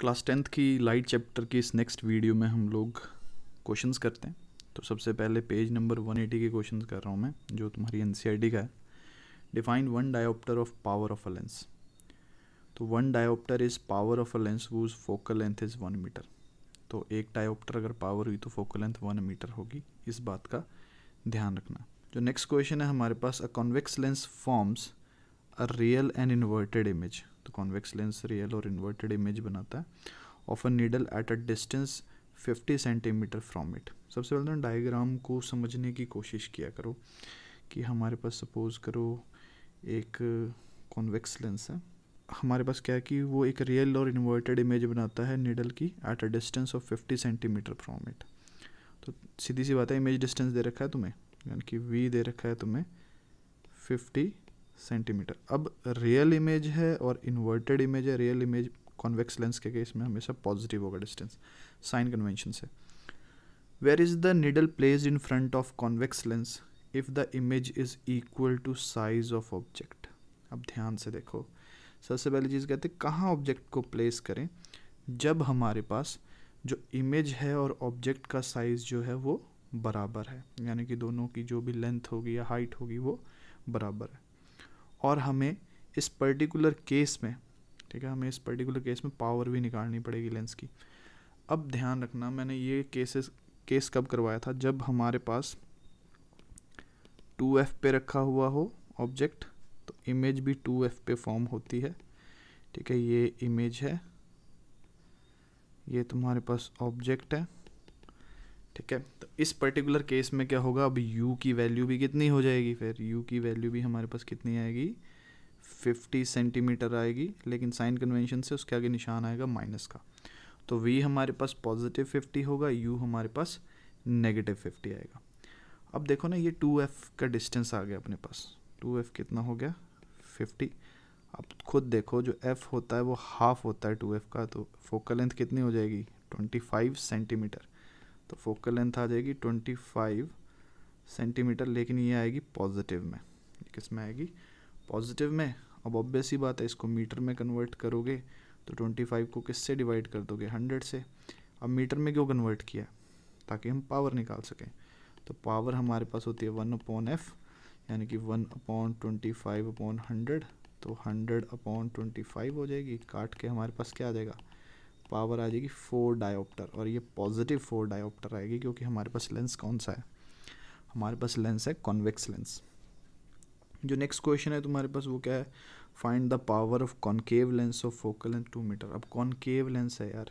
class tenth की light chapter की इस नेक्स्ट वीडियो में हम लोग क्वेश्चंस करते हैं तो सबसे पहले पेज नंबर 180 के क्वेश्चंस कर रहा हूँ मैं जो तुम्हारी एन e का है define one dioptre of power of a lens तो one dioptre is power of a lens whose focal length is one metre तो एक डायोप्टर अगर पावर हुई तो फोकल लेंथ वन मीटर होगी इस बात का ध्यान रखना जो नेक्स्ट क्वेश्चन है हमारे पास a convex lens forms a real and inverted image तो कॉन्वेक्स लेंस रियल और इन्वर्टेड इमेज बनाता है of a needle at a distance 50 centimetre from it सबसे पहले तो डायग्राम को समझने की कोशिश किया करो कि हमारे पास सपोज करो एक कॉन्वेक्स लेंस है हमारे पास क्या है कि वो एक रियल और इन्वर्टेड इमेज बनाता है निडल की at a distance of 50 centimetre from it तो सीधी सी बात है इमेज डिस्टेंस दे रखा है तुम्हें यानी कि वी दे रखा है तुम्हें फिफ्टी सेंटीमीटर अब रियल इमेज है और इन्वर्टेड इमेज है रियल इमेज कॉन्वेक्स लेंस के केस में हमेशा पॉजिटिव होगा डिस्टेंस साइन कन्वेंशन से where is the needle place in front of convex lens if the image is equal to size of object अब ध्यान से देखो सबसे पहली चीज़ कहते हैं कहाँ ऑब्जेक्ट को प्लेस करें जब हमारे पास जो इमेज है और ऑब्जेक्ट का साइज़ जो है वो बराबर है यानी कि दोनों की जो भी लेंथ होगी या हाइट होगी वो बराबर है और हमें इस पर्टिकुलर केस में ठीक है हमें इस पर्टिकुलर केस में पावर भी निकालनी पड़ेगी लेंस की अब ध्यान रखना मैंने ये केसेस केस कब करवाया था जब हमारे पास टू एफ पे रखा हुआ हो ऑब्जेक्ट तो इमेज भी टू एफ पे फॉर्म होती है ठीक है ये इमेज है ये तुम्हारे पास ऑब्जेक्ट है ठीक है तो इस पर्टिकुलर केस में क्या होगा अब u की वैल्यू भी कितनी हो जाएगी फिर u की वैल्यू भी हमारे पास कितनी आएगी 50 सेंटीमीटर आएगी लेकिन साइन कन्वेंशन से उसके आगे निशान आएगा माइनस का तो v हमारे पास पॉजिटिव 50 होगा u हमारे पास नेगेटिव 50 आएगा अब देखो ना ये 2f का डिस्टेंस आ गया अपने पास 2f कितना हो गया 50 अब खुद देखो जो f होता है वो हाफ होता है 2f का तो फोकल लेंथ कितनी हो जाएगी 25 सेंटीमीटर तो फोकल लेंथ आ जाएगी ट्वेंटी फाइव सेंटीमीटर लेकिन ये आएगी पॉजिटिव में किस में आएगी पॉजिटिव में अब ऑब्वियस ही बात है इसको मीटर में कन्वर्ट करोगे तो ट्वेंटी फाइव को किससे डिवाइड कर दोगे हंड्रेड से अब मीटर में क्यों कन्वर्ट किया ताकि हम पावर निकाल सकें तो पावर हमारे पास होती है वन अपॉन एफ़ यानी कि one upon twenty five upon hundred तो हंड्रेड अपॉन ट्वेंटी फाइव हो जाएगी काट के हमारे पास क्या आ जाएगा पावर आ जाएगी फोर डायोप्टर और ये पॉजिटिव फोर डायोप्टर आएगी क्योंकि हमारे पास लेंस कौन सा है हमारे पास लेंस है कॉन्वेक्स लेंस जो नेक्स्ट क्वेश्चन है तुम्हारे पास वो क्या है find the power of concave lens of focal length two metre अब कॉन्केव लेंस है यार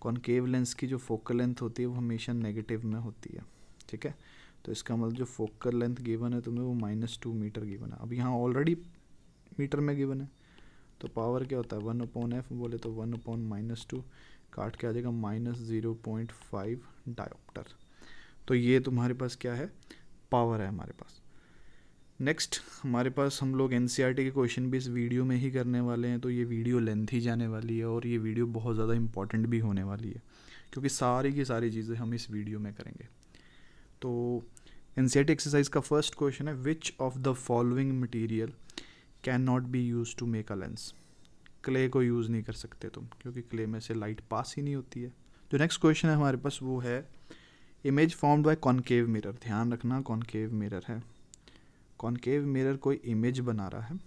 कॉन्केव लेंस की जो फोकल लेंथ होती है वो हमेशा नेगेटिव में होती है ठीक है तो इसका मतलब जो फोकल लेंथ गिवन है तुम्हें वो माइनस टू मीटर गिवन है अब यहाँ ऑलरेडी मीटर में गिवन है तो पावर क्या होता है वन अपॉन एफ बोले तो वन अपॉन माइनस टू काट के आ जाएगा minus zero point five dioptre तो ये तुम्हारे पास क्या है पावर है हमारे पास नेक्स्ट हमारे पास हम लोग एन e के क्वेश्चन भी इस वीडियो में ही करने वाले हैं तो ये वीडियो लेंथ ही जाने वाली है और ये वीडियो बहुत ज़्यादा इंपॉर्टेंट भी होने वाली है क्योंकि सारी की सारी चीज़ें हम इस वीडियो में करेंगे तो एन एक्सरसाइज e का फर्स्ट क्वेश्चन है which of the following material can not be use to make a lens clay को यूज़ नहीं कर सकते तुम क्योंकि क्ले में से लाइट पास ही नहीं होती है जो नेक्स्ट क्वेश्चन है हमारे पास वो है image formed by concave mirror ध्यान रखना कॉन्केव मिरर है कॉन्केव मिरर कोई इमेज बना रहा है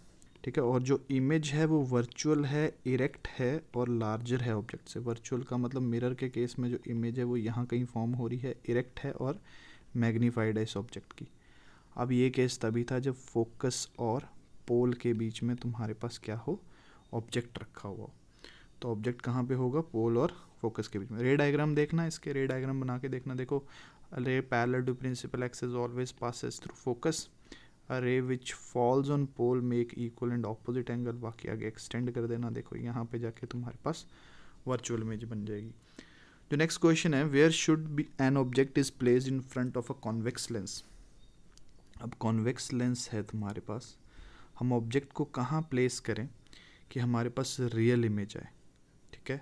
ठीक है और जो इमेज है वो वर्चुअल है इरेक्ट है और लार्जर है ऑब्जेक्ट से वर्चुअल का मतलब मिरर के केस में जो इमेज है वो यहाँ कहीं फॉर्म हो रही है इरेक्ट है और मैग्नीफाइड है इस ऑब्जेक्ट की अब ये केस तभी था जब फोकस और पोल के बीच में तुम्हारे पास क्या हो ऑब्जेक्ट रखा हुआ हो तो ऑब्जेक्ट कहाँ पे होगा पोल और फोकस के बीच में रे डायग्राम देखना इसके रे डायग्राम बना के देखना देखो ray parallel to principal axis always passes through focus ray which falls on pole make equal and opposite angle बाकी आगे एक्सटेंड कर देना देखो यहाँ पे जाके तुम्हारे पास वर्चुअल इमेज बन जाएगी जो नेक्स्ट क्वेश्चन है where should be an object is place in front of a convex lens अब कॉन्वेक्स लेंस है तुम्हारे पास हम ऑब्जेक्ट को कहाँ प्लेस करें कि हमारे पास रियल इमेज आए ठीक है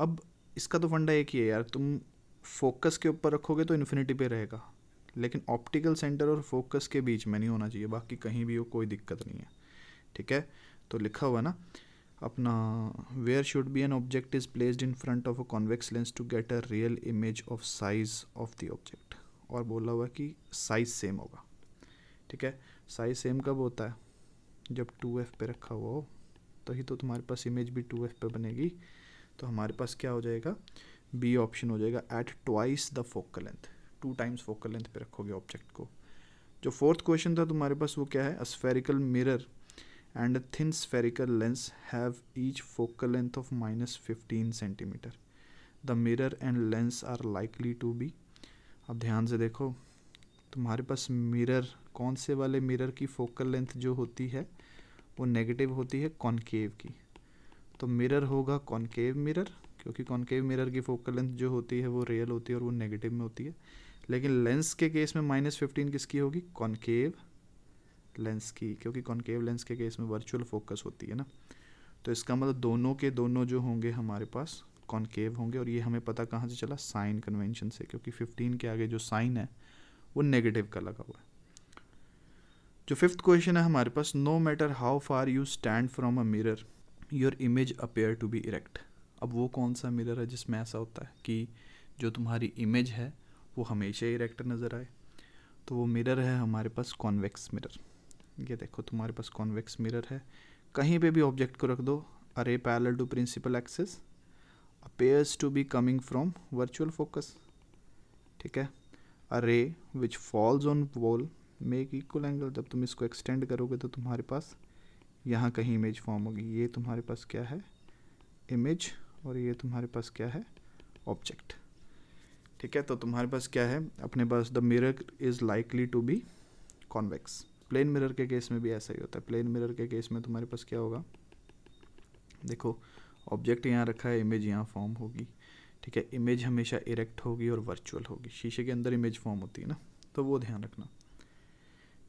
अब इसका तो फंडा एक ही है यार तुम फोकस के ऊपर रखोगे तो इन्फिनिटी पे रहेगा लेकिन ऑप्टिकल सेंटर और फोकस के बीच में नहीं होना चाहिए बाकी कहीं भी हो कोई दिक्कत नहीं है ठीक है तो लिखा हुआ ना अपना where should be an object is placed in front of a convex lens to get a real image of size of the object और बोला हुआ कि साइज सेम होगा ठीक है साइज सेम कब होता है जब टू एफ पे रखा हुआ हो तो ही तो तुम्हारे पास इमेज भी टू एफ पे बनेगी तो हमारे पास क्या हो जाएगा बी ऑप्शन हो जाएगा at twice the focal length two times focal length पे रखोगे ऑब्जेक्ट को जो फोर्थ क्वेश्चन था तुम्हारे पास वो क्या है aspherical spherical mirror and thin spherical lens have each focal length of minus fifteen centimetre the mirror and lens are likely to be अब ध्यान से देखो तुम्हारे पास मिरर कौन से वाले मिरर की फोकल लेंथ जो होती है वो नेगेटिव होती है कॉन्केव की तो मिरर होगा कॉन्केव मिरर क्योंकि कॉन्केव मिरर की फोकल लेंथ जो होती है वो रियल होती है और वो नेगेटिव में होती है लेकिन लेंस के केस में माइनस फिफ्टीन किसकी होगी कॉन्केव लेंस की क्योंकि कॉन्केव लेंस के केस में वर्चुअल फोकस होती है ना तो इसका मतलब दोनों के दोनों जो होंगे हमारे पास कॉन्केव होंगे और ये हमें पता कहाँ से चला साइन कन्वेंशन से क्योंकि फिफ्टीन के आगे जो साइन है वो नेगेटिव का लगा हुआ है जो फिफ्थ क्वेश्चन है हमारे पास no matter how far you stand from a mirror your image appear to be erect अब वो कौन सा मिरर है जिसमें ऐसा होता है कि जो तुम्हारी इमेज है वो हमेशा इरेक्ट नज़र आए तो वो मिरर है हमारे पास कॉन्वेक्स मिरर ये देखो तुम्हारे पास कॉन्वेक्स मिरर है कहीं पे भी ऑब्जेक्ट को रख दो a ray parallel to principal axis appears to be coming from virtual focus ठीक है a ray which falls on wall make equal angle जब तुम इसको एक्सटेंड करोगे तो तुम्हारे पास यहाँ कहीं इमेज फॉर्म होगी ये तुम्हारे पास क्या है इमेज और ये तुम्हारे पास क्या है ऑब्जेक्ट ठीक है तो तुम्हारे पास क्या है अपने पास the mirror is likely to be convex plane mirror के केस में भी ऐसा ही होता है प्लेन मिरर के केस में तुम्हारे पास क्या होगा देखो ऑब्जेक्ट यहाँ रखा है इमेज यहाँ फॉर्म होगी ठीक है इमेज हमेशा इरेक्ट होगी और वर्चुअल होगी शीशे के अंदर इमेज फॉर्म होती है ना तो वो ध्यान रखना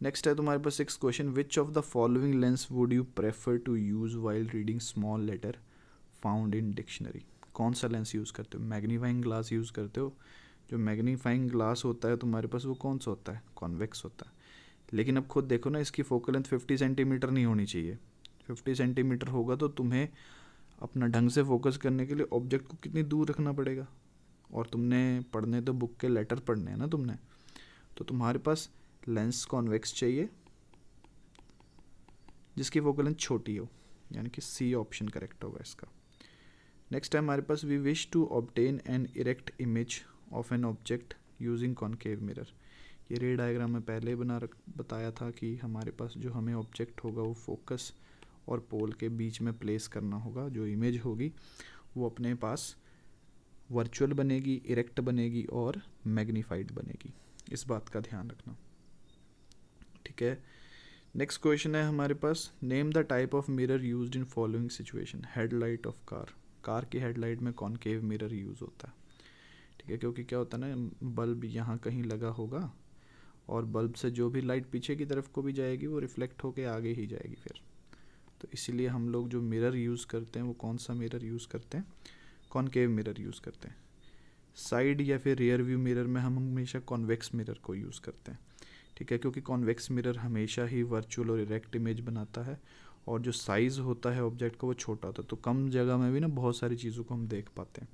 नेक्स्ट है तुम्हारे पास six question which of the following lens would you prefer to use while reading small letter found in dictionary कौन सा लेंस यूज़ करते हो मैग्नीफाइंग ग्लास यूज़ करते हो जो मैग्नीफाइंग ग्लास होता है तुम्हारे पास वो कौन सा होता है कॉन्वेक्स होता है लेकिन अब खुद देखो ना इसकी फोकल लेंथ फिफ्टी सेंटीमीटर नहीं होनी चाहिए फिफ्टी सेंटीमीटर होगा तो तुम्हें अपना ढंग से फोकस करने के लिए ऑब्जेक्ट को कितनी दूर रखना पड़ेगा और तुमने पढ़ने तो बुक के लेटर पढ़ने हैं ना तुमने तो तुम्हारे पास लेंस कॉन्वेक्स चाहिए जिसकी फोकल लेंथ छोटी हो यानी कि सी ऑप्शन करेक्ट होगा इसका नेक्स्ट टाइम हमारे पास we wish to obtain an erect image of an object using concave mirror ये रे डायग्राम में पहले बना रख बताया था कि हमारे पास जो हमें ऑब्जेक्ट होगा वो फोकस और पोल के बीच में प्लेस करना होगा जो इमेज होगी वो अपने पास वर्चुअल बनेगी इरेक्ट बनेगी और मैग्नीफाइड बनेगी इस बात का ध्यान रखना ठीक है नेक्स्ट क्वेश्चन है हमारे पास name the type of mirror used in following situation headlight of car car की हेडलाइट में कॉन्केव मिरर यूज़ होता है ठीक है क्योंकि क्या होता है ना बल्ब यहाँ कहीं लगा होगा और बल्ब से जो भी लाइट पीछे की तरफ को भी जाएगी वो रिफ्लेक्ट होके आगे ही जाएगी फिर तो इसीलिए हम लोग जो मिरर यूज़ करते हैं वो कौन सा मिरर यूज़ करते हैं कॉनकेव मिरर यूज़ करते हैं साइड या फिर रियर व्यू मिरर में हम हमेशा कॉन्वेक्स मिरर को यूज़ करते हैं ठीक है क्योंकि कॉन्वेक्स मिरर हमेशा ही वर्चुअल और इरेक्ट इमेज बनाता है और जो साइज़ होता है ऑब्जेक्ट का वो छोटा होता है तो कम जगह में भी ना बहुत सारी चीज़ों को हम देख पाते हैं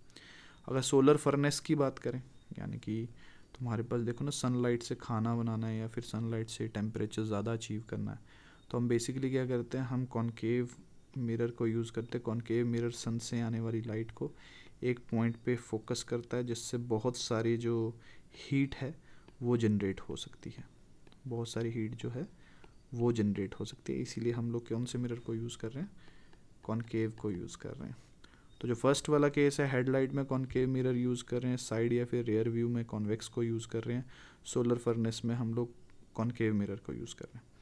अगर सोलर फर्नेस की बात करें यानी कि तुम्हारे पास देखो ना सनलाइट से खाना बनाना है या फिर सनलाइट से टेम्परेचर ज़्यादा अचीव करना है तो हम बेसिकली क्या करते हैं हम कॉन्केव मिरर को यूज़ करते हैं कॉन्केव मिरर सन से आने वाली लाइट को एक पॉइंट पे फोकस करता है जिससे बहुत सारी जो हीट है वो जनरेट हो सकती है बहुत सारी हीट जो है वो जनरेट हो सकती है इसीलिए हम लोग कौन से मिरर को यूज़ कर रहे हैं कॉन्केव को यूज़ कर रहे हैं तो जो फर्स्ट वाला केस है हेडलाइट में कॉन्केव मिरर यूज़ कर रहे हैं साइड या फिर रेयर व्यू में कॉन्वेक्स को यूज़ कर रहे हैं सोलर फर्नेस में हम लोग कॉन्केव मिरर को यूज़ कर रहे हैं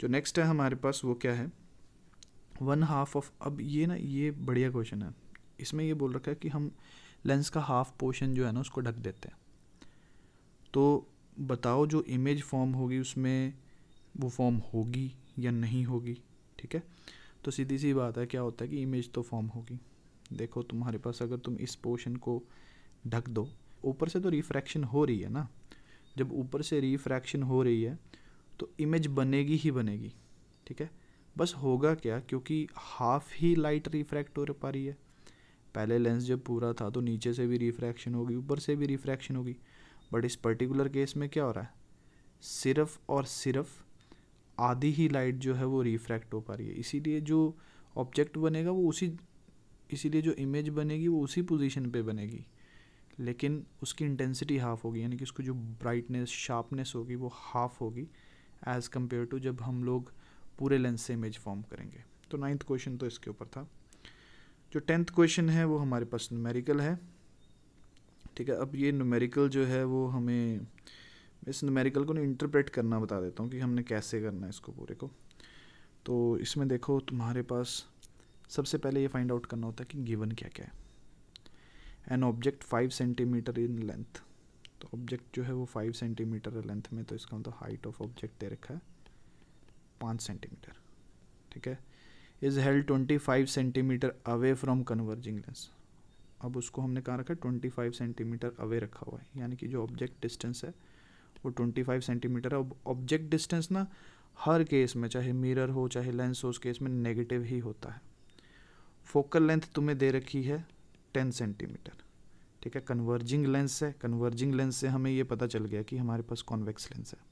जो नेक्स्ट है हमारे पास वो क्या है वन हाफ ऑफ अब ये ना ये बढ़िया क्वेश्चन है इसमें ये बोल रखा है कि हम लेंस का हाफ पोर्शन जो है ना उसको ढक देते हैं तो बताओ जो इमेज फॉर्म होगी उसमें वो फॉर्म होगी या नहीं होगी ठीक है तो सीधी सी बात है क्या होता है कि इमेज तो फॉर्म होगी देखो तुम्हारे पास अगर तुम इस पोर्शन को ढक दो ऊपर से तो रिफ्रैक्शन हो रही है ना जब ऊपर से रिफ्रैक्शन हो रही है तो इमेज बनेगी ही बनेगी ठीक है बस होगा क्या क्योंकि हाफ ही लाइट रिफ्रैक्ट हो पा रही है पहले लेंस जब पूरा था तो नीचे से भी रिफ्रैक्शन होगी ऊपर से भी रिफ्रैक्शन होगी बट इस पर्टिकुलर केस में क्या हो रहा है सिर्फ और सिर्फ आधी ही लाइट जो है वो रिफ्रैक्ट हो पा रही है इसीलिए जो ऑब्जेक्ट बनेगा वो उसी इसीलिए जो इमेज बनेगी वो उसी पोजीशन पे बनेगी लेकिन उसकी इंटेंसिटी हाफ़ होगी यानी कि उसकी जो ब्राइटनेस शार्पनेस होगी वो हाफ़ होगी एज़ कम्पेयर टू जब हम लोग पूरे लेंस से इमेज फॉर्म करेंगे तो नाइन्थ क्वेश्चन तो इसके ऊपर था जो टेंथ क्वेश्चन है वो हमारे पास न्यूमेरिकल है ठीक है अब ये न्यूमेरिकल जो है वो हमें इस न्यूमेरिकल को ना इंटरप्रेट करना बता देता हूँ कि हमने कैसे करना है इसको पूरे को तो इसमें देखो तुम्हारे पास सबसे पहले ये फाइंड आउट करना होता है कि गिवन क्या क्या है an object five centimetre in length तो ऑब्जेक्ट जो है वो फाइव सेंटीमीटर है लेंथ में तो इसका मतलब हाइट ऑफ ऑब्जेक्ट दे रखा है पाँच सेंटीमीटर ठीक है is held twenty five centimetre away from converging lens अब उसको हमने कहाँ रखा है ट्वेंटी फाइव सेंटीमीटर अवे रखा हुआ है यानी कि जो ऑब्जेक्ट डिस्टेंस है वो ट्वेंटी फाइव सेंटीमीटर है ऑब्जेक्ट डिस्टेंस ना हर केस में चाहे मिरर हो चाहे लेंस हो उस केस में नेगेटिव ही होता है फोकल लेंथ तुम्हें दे रखी है टेन सेंटीमीटर ठीक है कन्वर्जिंग लेंस है कन्वर्जिंग लेंस से हमें ये पता चल गया कि हमारे पास कॉन्वेक्स लेंस है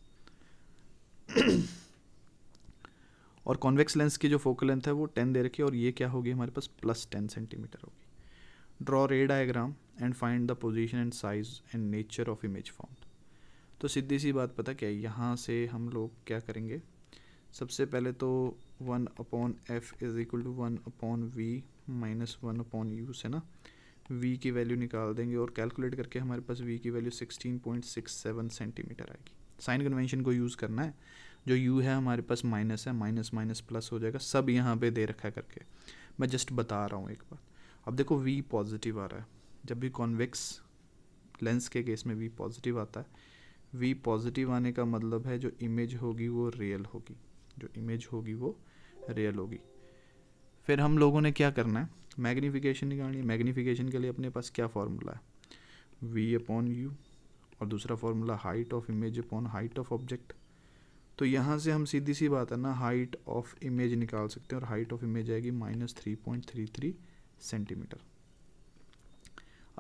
और कॉन्वेक्स लेंस की जो फोकल लेंथ है वो टेन दे रखी है और ये क्या होगी हमारे पास प्लस टेन सेंटीमीटर होगी draw ray diagram and find the position and size and nature of image found तो सीधी सी बात पता क्या है यहाँ से हम लोग क्या करेंगे सबसे पहले तो one upon F is equal to one upon V minus one upon U से ना वी की वैल्यू निकाल देंगे और कैलकुलेट करके हमारे पास वी की वैल्यू 16.67 सेंटीमीटर आएगी साइन कन्वेंशन को यूज़ करना है जो यू है हमारे पास माइनस है माइनस माइनस प्लस हो जाएगा सब यहाँ पे दे रखा करके मैं जस्ट बता रहा हूँ एक बात अब देखो वी पॉजिटिव आ रहा है जब भी कॉन्वेक्स लेंस के केस में वी पॉजिटिव आता है वी पॉजिटिव आने का मतलब है जो इमेज होगी वो रियल होगी जो इमेज होगी वो रियल होगी फिर हम लोगों ने क्या करना है मैग्नीफिकेशन निकालनी है मैग्नीफिकेशन के लिए अपने पास क्या फार्मूला है वी अपॉन यू और दूसरा formula height of image upon height of object तो यहाँ से हम सीधी सी बात है ना हाइट ऑफ इमेज निकाल सकते हैं और हाइट ऑफ इमेज आएगी minus three point three three centimetre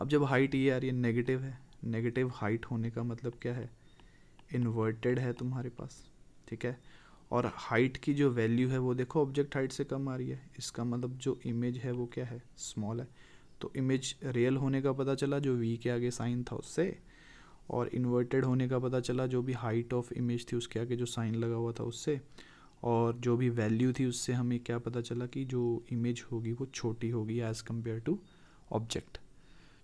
अब जब हाइट ये आ रही है नेगेटिव है नेगेटिव हाइट होने का मतलब क्या है इन्वर्टेड है तुम्हारे पास ठीक है और हाइट की जो वैल्यू है वो देखो ऑब्जेक्ट हाइट से कम आ रही है इसका मतलब जो इमेज है वो क्या है स्मॉल है तो इमेज रियल होने का पता चला जो वी के आगे साइन था उससे और इन्वर्टेड होने का पता चला जो भी हाइट ऑफ इमेज थी उसके आगे जो साइन लगा हुआ था उससे और जो भी वैल्यू थी उससे हमें क्या पता चला कि जो इमेज होगी वो छोटी होगी एज़ कम्पेयर टू ऑब्जेक्ट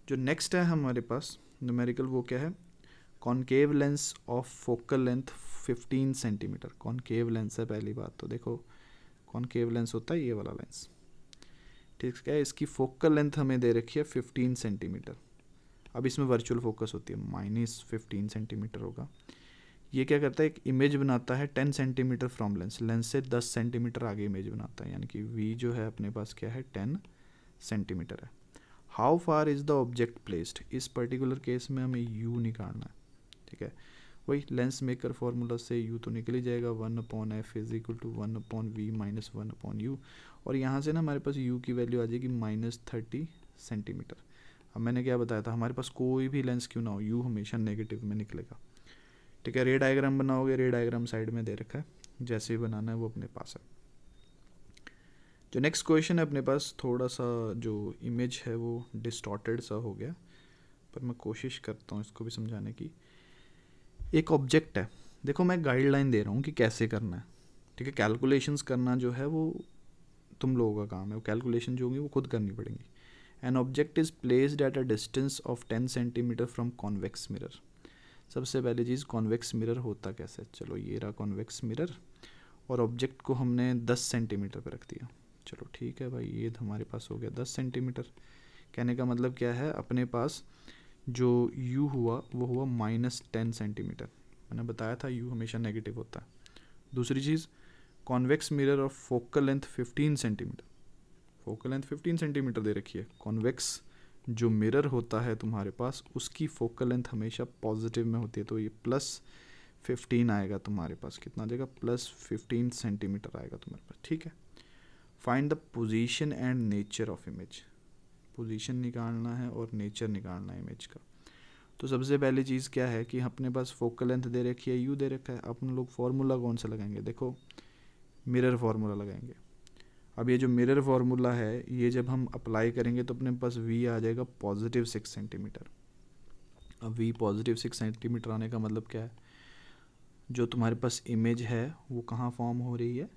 जो नेक्स्ट है हमारे पास न्यूमेरिकल वो क्या है concave lens of focal length 15 centimetre concave lens है पहली बात तो देखो कॉन्केव लेंस होता है ये वाला लेंस ठीक है इसकी फोकल लेंथ हमें दे रखी है 15 सेंटीमीटर अब इसमें वर्चुअल फोकस होती है माइनस फिफ्टीन सेंटीमीटर होगा ये क्या करता है एक इमेज बनाता है ten centimetre from lens lens से दस सेंटीमीटर आगे इमेज बनाता है यानी कि वी जो है अपने पास क्या है टेन सेंटीमीटर है how far is the object placed इस पर्टिकुलर केस में हमें यू निकालना है ठीक है वही लेंस मेकर फार्मूला से यू तो निकल ही जाएगा one upon F is equal to one upon V minus one upon U और यहाँ से ना हमारे पास यू की वैल्यू आ जाएगी माइनस थर्टी सेंटीमीटर अब मैंने क्या बताया था हमारे पास कोई भी लेंस क्यों ना हो यू हमेशा नेगेटिव में निकलेगा ठीक है रे डायग्राम बनाओगे रे डायग्राम साइड में दे रखा है जैसे भी बनाना है वो अपने पास है जो नेक्स्ट क्वेश्चन है अपने पास थोड़ा सा जो इमेज है वो डिस्टॉर्टेड सा हो गया पर मैं कोशिश करता हूँ इसको भी समझाने की एक ऑब्जेक्ट है देखो मैं गाइडलाइन दे रहा हूँ कि कैसे करना है ठीक है कैलकुलेशंस करना जो है वो तुम लोगों का काम है वो कैलकुलेशन जो होंगी वो खुद करनी पड़ेंगी an object is placed at a distance of ten centimetre from convex mirror सबसे पहले चीज़ कॉन्वेक्स मिरर होता कैसे चलो ये रहा कॉन्वेक्स मिरर और ऑब्जेक्ट को हमने दस सेंटीमीटर पर रख दिया चलो ठीक है भाई ये हमारे पास हो गया दस सेंटीमीटर कहने का मतलब क्या है अपने पास जो यू हुआ वो हुआ माइनस टेन सेंटीमीटर मैंने बताया था यू हमेशा नेगेटिव होता है दूसरी चीज़ convex mirror of focal length 15 centimetre focal length 15 centimetre दे रखी है कॉन्वेक्स जो मिरर होता है तुम्हारे पास उसकी फोकल लेंथ हमेशा पॉजिटिव में होती है तो ये प्लस 15 आएगा तुम्हारे पास कितना देगा प्लस 15 सेंटीमीटर आएगा तुम्हारे पास ठीक है find the position and nature of image position निकालना है और नेचर निकालना है इमेज का तो सबसे पहली चीज़ क्या है कि अपने पास फोकल लेंथ दे रखी है यू दे रखा है अपन लोग फार्मूला कौन सा लगाएंगे देखो मिरर फार्मूला लगाएंगे अब ये जो मिरर फार्मूला है ये जब हम अप्लाई करेंगे तो अपने पास वी आ जाएगा पॉजिटिव सिक्स सेंटीमीटर अब वी पॉजिटिव सिक्स सेंटीमीटर आने का मतलब क्या है जो तुम्हारे पास इमेज है वो कहाँ फॉर्म हो रही है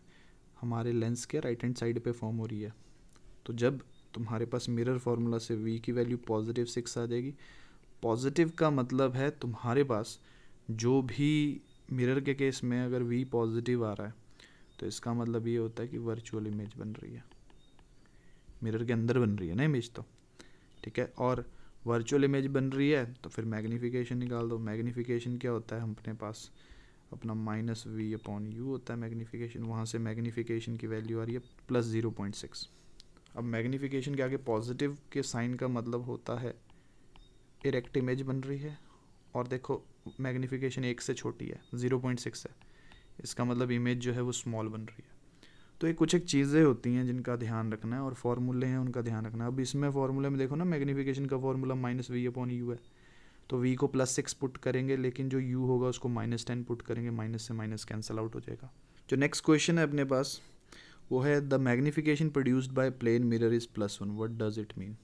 हमारे लेंस के राइट हैंड साइड पे फॉर्म हो रही है तो जब तुम्हारे पास मिरर फार्मूला से वी की वैल्यू पॉजिटिव सिक्स आ जाएगी पॉजिटिव का मतलब है तुम्हारे पास जो भी मिरर के केस में अगर वी पॉजिटिव आ रहा है तो इसका मतलब ये होता है कि वर्चुअल इमेज बन रही है मिरर के अंदर बन रही है ना इमेज तो ठीक है और वर्चुअल इमेज बन रही है तो फिर मैग्नीफिकेशन निकाल दो मैग्नीफिकेशन क्या होता है अपने पास अपना माइनस वी अपॉन यू होता है मैग्नीफिकेशन वहाँ से मैग्नीफिकेशन की वैल्यू आ रही है प्लस ज़ीरो पॉइंट सिक्स अब मैग्नीफिकेशन के आगे पॉजिटिव के साइन का मतलब होता है इरेक्ट इमेज बन रही है और देखो मैग्नीफिकेशन एक से छोटी है ज़ीरो पॉइंट सिक्स है इसका मतलब इमेज जो है वो स्मॉल बन रही है तो ये कुछ एक चीज़ें होती हैं जिनका ध्यान रखना है और फार्मूले हैं उनका ध्यान रखना है अब इसमें फार्मूले में देखो ना मैग्नीफिकेशन का formula minus we upon U है तो वी को प्लस सिक्स पुट करेंगे लेकिन जो यू होगा उसको माइनस टेन पुट करेंगे माइनस से माइनस कैंसिल आउट हो जाएगा जो नेक्स्ट क्वेश्चन है अपने पास वो है the magnification produced by plane mirror is plus one what does it mean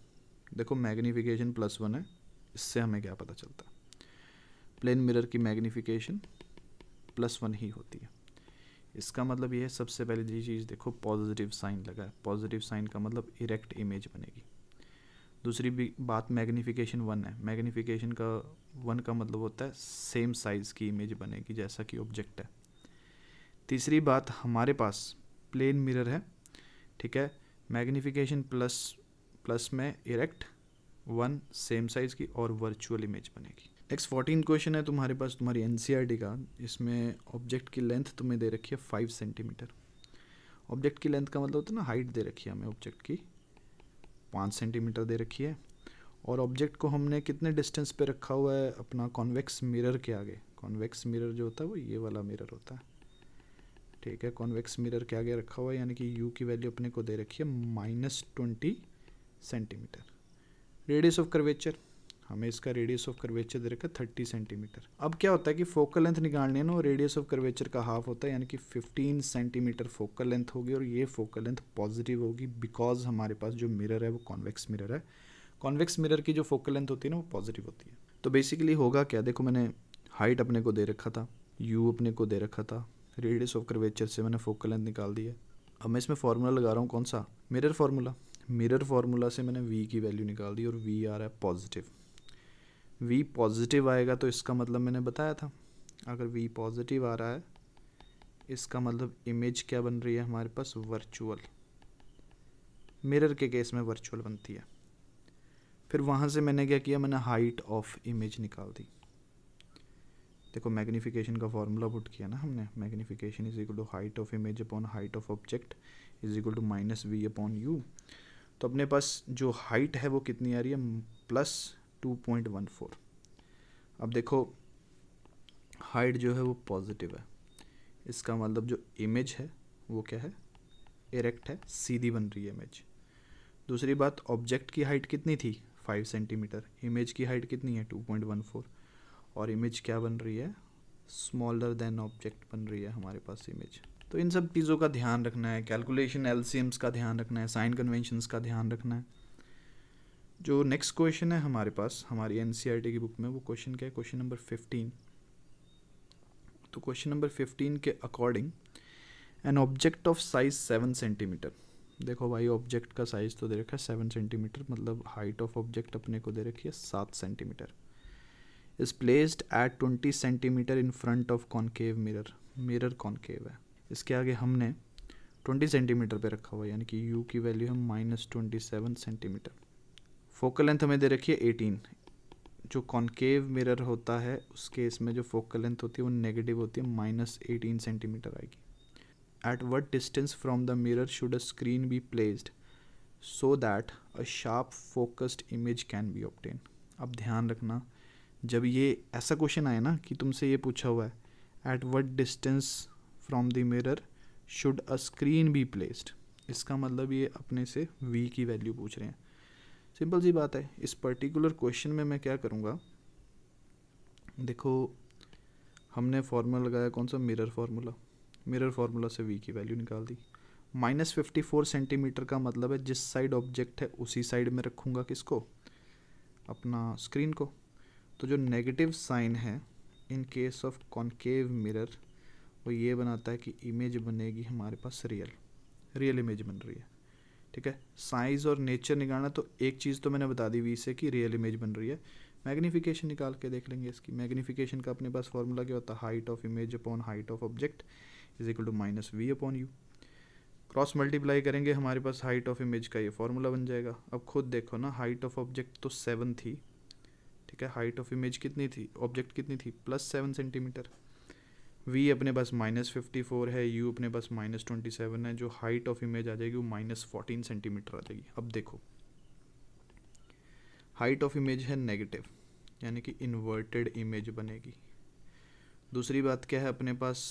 देखो मैग्नीफिकेशन प्लस वन है इससे हमें क्या पता चलता प्लेन मिरर की मैग्नीफिकेशन प्लस वन ही होती है इसका मतलब ये है सबसे पहले जी चीज़ देखो पॉजिटिव साइन लगा है पॉजिटिव साइन का मतलब इरेक्ट इमेज बनेगी दूसरी भी बात मैग्नीफिकेशन वन है मैग्नीफिकेशन का वन का मतलब होता है सेम साइज़ की इमेज बनेगी जैसा कि ऑब्जेक्ट है तीसरी बात हमारे पास प्लेन मिरर है ठीक है मैग्नीफिकेशन प्लस प्लस में इरेक्ट वन सेम साइज़ की और वर्चुअल इमेज बनेगी नेक्स्ट फोर्टीन क्वेश्चन है तुम्हारे पास तुम्हारी एन e का इसमें ऑब्जेक्ट की लेंथ तुम्हें दे रखी है फाइव सेंटीमीटर ऑब्जेक्ट की लेंथ का मतलब होता है ना हाइट दे रखी है हमें ऑब्जेक्ट की पाँच सेंटीमीटर दे रखी है और ऑब्जेक्ट को हमने कितने डिस्टेंस पे रखा हुआ है अपना कॉन्वेक्स मिरर के आगे कॉन्वेक्स मिरर जो होता है वो ये वाला मिरर होता है ठीक है कॉन्वेक्स मिरर के आगे रखा हुआ है यानी कि यू की वैल्यू अपने को दे रखी है minus twenty centimetre radius of curvature हमें इसका रेडियस ऑफ कर्वेचर दे रखा है थर्टी सेंटीमीटर अब क्या होता है कि फोकल लेंथ निकालनी है ना रेडियस ऑफ कर्वेचर का हाफ होता है यानी कि फिफ्टीन सेंटीमीटर फोकल लेंथ होगी और ये फोकल लेंथ पॉजिटिव होगी बिकॉज हमारे पास जो मिरर है वो कॉन्वेक्स मिरर है कॉन्वेक्स मिरर की जो फोकल लेंथ होती है ना वो पॉजिटिव होती है तो बेसिकली होगा क्या देखो मैंने हाइट अपने को दे रखा था यू अपने को दे रखा था रेडियस ऑफ कर्वेचर से मैंने फोकल लेंथ निकाल दी है अब मैं इसमें फार्मूला लगा रहा हूँ कौन सा मिरर फार्मूला मिरर फार्मूला से मैंने वी की वैल्यू निकाल दी और वी आ रहा है पॉजिटिव वी पॉजिटिव आएगा तो इसका मतलब मैंने बताया था अगर वी पॉजिटिव आ रहा है इसका मतलब इमेज क्या बन रही है हमारे पास वर्चुअल मिरर के केस में वर्चुअल बनती है फिर वहाँ से मैंने क्या किया मैंने हाइट ऑफ इमेज निकाल दी देखो मैग्नीफिकेशन का फार्मूला पुट किया ना हमने magnification is equal to height of image upon height of object is equal to minus we upon U तो अपने पास जो हाइट है वो कितनी आ रही है plus two point one four अब देखो हाइट जो है वो पॉजिटिव है इसका मतलब जो इमेज है वो क्या है इरेक्ट है सीधी बन रही है इमेज दूसरी बात ऑब्जेक्ट की हाइट कितनी थी फाइव सेंटीमीटर इमेज की हाइट कितनी है टू पॉइंट वन फोर और इमेज क्या बन रही है स्मॉलर देन ऑब्जेक्ट बन रही है हमारे पास इमेज तो इन सब चीज़ों का ध्यान रखना है कैलकुलेशन एलसीएम्स का ध्यान रखना है साइन कन्वेंशंस का ध्यान रखना है जो नेक्स्ट क्वेश्चन है हमारे पास हमारी एन e की बुक में वो क्वेश्चन क्या है क्वेश्चन नंबर फिफ्टीन तो क्वेश्चन नंबर फिफ्टीन के according an object of size seven centimetre देखो भाई ऑब्जेक्ट का साइज़ तो दे रखा है सेवन सेंटीमीटर मतलब हाइट ऑफ ऑब्जेक्ट अपने को दे रखी है सात centimetre is placed at twenty centimetre in front of concave mirror mirror concave है इसके आगे हमने ट्वेंटी सेंटीमीटर पे रखा हुआ है यानी कि यू की वैल्यू है minus twenty seven centimetre focal length हमें दे रखी है एटीन जो कॉन्केव मिरर होता है उस केस में जो फोकल लेंथ होती है वो नेगेटिव होती है माइनस एटीन सेंटीमीटर आएगी at what distance from the mirror should a screen be placed so that a sharp focused image can be obtain अब ध्यान रखना जब ये ऐसा क्वेश्चन आए ना कि तुमसे ये पूछा हुआ है at what distance from the mirror should a screen be placed इसका मतलब ये अपने से वी की वैल्यू पूछ रहे हैं सिंपल सी बात है इस पर्टिकुलर क्वेश्चन में मैं क्या करूँगा देखो हमने फार्मूला लगाया कौन सा मिरर फार्मूला मिरर फार्मूला से वी की वैल्यू निकाल दी माइनस फिफ्टी फोर सेंटीमीटर का मतलब है जिस साइड ऑब्जेक्ट है उसी साइड में रखूँगा किसको अपना स्क्रीन को तो जो नेगेटिव साइन है in case of concave mirror वो ये बनाता है कि इमेज बनेगी हमारे पास रियल रियल इमेज बन रही है ठीक है साइज़ और नेचर निकालना तो एक चीज़ तो मैंने बता दी वी से कि रियल इमेज बन रही है मैग्नीफिकेशन निकाल के देख लेंगे इसकी मैग्नीफिकेशन का अपने पास फॉर्मूला क्या होता है height of image upon height of object is equal to minus we upon u cross multiply करेंगे हमारे पास हाइट ऑफ इमेज का ये फॉर्मूला बन जाएगा अब खुद देखो ना हाइट ऑफ ऑब्जेक्ट तो सेवन थी ठीक है हाइट ऑफ इमेज कितनी थी ऑब्जेक्ट कितनी थी प्लस सेवन सेंटीमीटर वी अपने पास माइनस फिफ्टी फोर है यू अपने पास माइनस ट्वेंटी सेवन है जो हाइट ऑफ इमेज आ जाएगी वो माइनस फोर्टीन सेंटीमीटर आ जाएगी अब देखो हाइट ऑफ इमेज है नेगेटिव यानी कि इन्वर्टेड इमेज बनेगी दूसरी बात क्या है अपने पास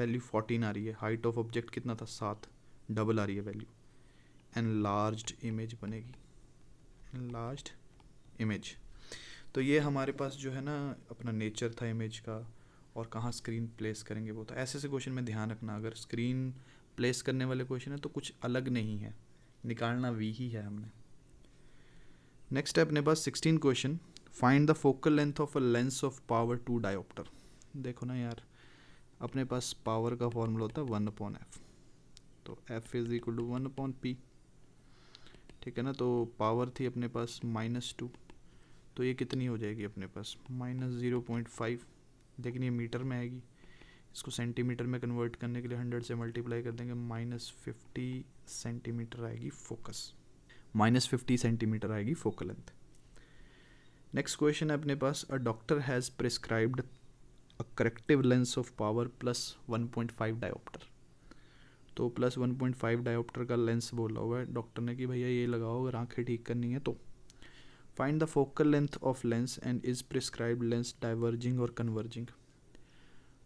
वैल्यू फोर्टीन आ रही है हाइट ऑफ ऑब्जेक्ट कितना था सात डबल आ रही है वैल्यू एनलार्ज्ड इमेज बनेगी एनलार्ज्ड इमेज तो ये हमारे पास जो है ना अपना नेचर था इमेज का और कहाँ स्क्रीन प्लेस करेंगे वो था तो ऐसे ऐसे क्वेश्चन में ध्यान रखना अगर स्क्रीन प्लेस करने वाले क्वेश्चन है तो कुछ अलग नहीं है निकालना वी ही है हमने नेक्स्ट है अपने पास sixteen question find the focal length of a lens of power two dioptre देखो ना यार अपने पास पावर का फॉर्मूला होता है वन अपॉन एफ तो f is equal to one upon p ठीक है ना तो पावर थी अपने पास माइनस टू तो ये कितनी हो जाएगी अपने पास माइनस ज़ीरो पॉइंट फाइव लेकिन ये मीटर में आएगी इसको सेंटीमीटर में कन्वर्ट करने के लिए हंड्रेड से मल्टीप्लाई कर देंगे माइनस फिफ्टी सेंटीमीटर आएगी फोकस माइनस फिफ्टी सेंटीमीटर आएगी फोकल लेंथ नेक्स्ट क्वेश्चन है अपने पास a doctor has prescribed a corrective lens of power plus one point five dioptre तो plus one point five dioptre का lens बोला हुआ है डॉक्टर ने कि भैया ये लगाओ अगर आँखें ठीक करनी है तो find the focal length of lens and is prescribe lens diverging और कन्वर्जिंग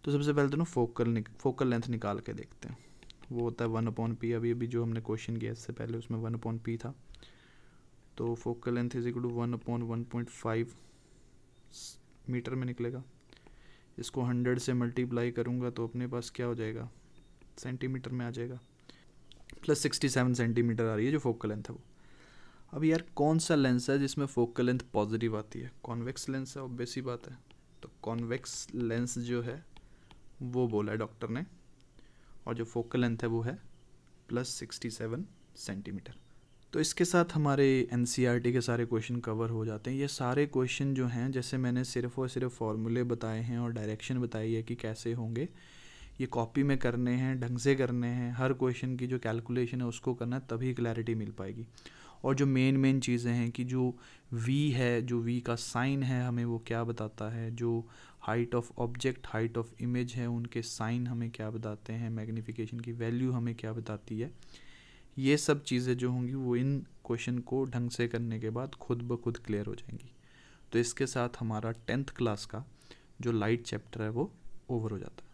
तो सबसे पहले दोनों फोकल फोकल लेंथ निकाल के देखते हैं वो होता है वन अपॉन पी अभी अभी जो हमने क्वेश्चन किया इससे पहले उसमें वन अपॉन पी था तो focal length is equal to one upon one point five metre में निकलेगा इसको हंड्रेड से मल्टीप्लाई करूँगा तो अपने पास क्या हो जाएगा सेंटीमीटर में आ जाएगा प्लस सिक्सटी सेवन सेंटीमीटर आ रही है जो फोकल लेंथ है वो अब यार कौन सा लेंस है जिसमें फोकल लेंथ पॉजिटिव आती है कॉन्वेक्स लेंस है ऑब्वियस ही बात है तो कॉन्वेक्स लेंस जो है वो बोला है डॉक्टर ने और जो फोकल लेंथ है वो है प्लस सिक्सटी सेवन सेंटीमीटर तो इसके साथ हमारे एन e के सारे क्वेश्चन कवर हो जाते हैं ये सारे क्वेश्चन जो हैं जैसे मैंने सिर्फ और सिर्फ फॉर्मूले बताए हैं और डायरेक्शन बताई है कि कैसे होंगे ये कॉपी में करने हैं ढंग से करने हैं हर क्वेश्चन की जो कैलकुलेशन है उसको करना है तभी क्लैरिटी मिल पाएगी और जो मेन मेन चीज़ें हैं कि जो वी है जो वी का साइन है हमें वो क्या बताता है जो height of object height of image है उनके साइन हमें क्या बताते हैं मैग्नीफिकेशन की वैल्यू हमें क्या बताती है ये सब चीज़ें जो होंगी वो इन क्वेश्चन को ढंग से करने के बाद खुद ब खुद क्लियर हो जाएंगी तो इसके साथ हमारा टेंथ क्लास का जो लाइट चैप्टर है वो ओवर हो जाता है